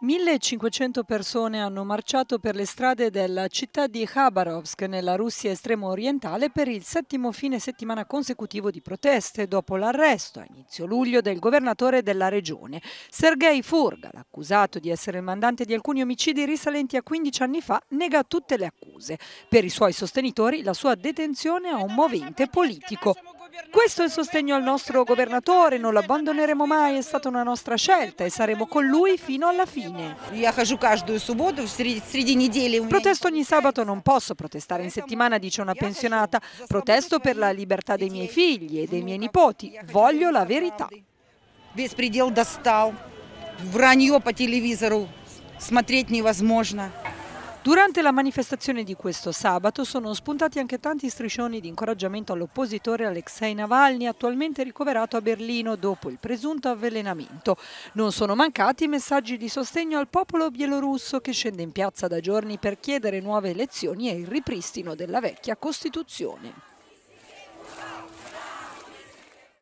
1500 persone hanno marciato per le strade della città di Khabarovsk nella Russia estremo orientale per il settimo fine settimana consecutivo di proteste dopo l'arresto a inizio luglio del governatore della regione, Sergei Furgal, accusato di essere il mandante di alcuni omicidi risalenti a 15 anni fa, nega tutte le accuse. Per i suoi sostenitori la sua detenzione ha un movente politico. Questo è il sostegno al nostro governatore, non lo abbandoneremo mai, è stata una nostra scelta e saremo con lui fino alla fine. Protesto ogni sabato, non posso protestare in settimana, dice una pensionata. Protesto per la libertà dei miei figli e dei miei nipoti, voglio la verità. Беспредел достал, вранье по televisoru, смотреть невозможно. Durante la manifestazione di questo sabato sono spuntati anche tanti striscioni di incoraggiamento all'oppositore Alexei Navalny, attualmente ricoverato a Berlino dopo il presunto avvelenamento. Non sono mancati messaggi di sostegno al popolo bielorusso che scende in piazza da giorni per chiedere nuove elezioni e il ripristino della vecchia Costituzione.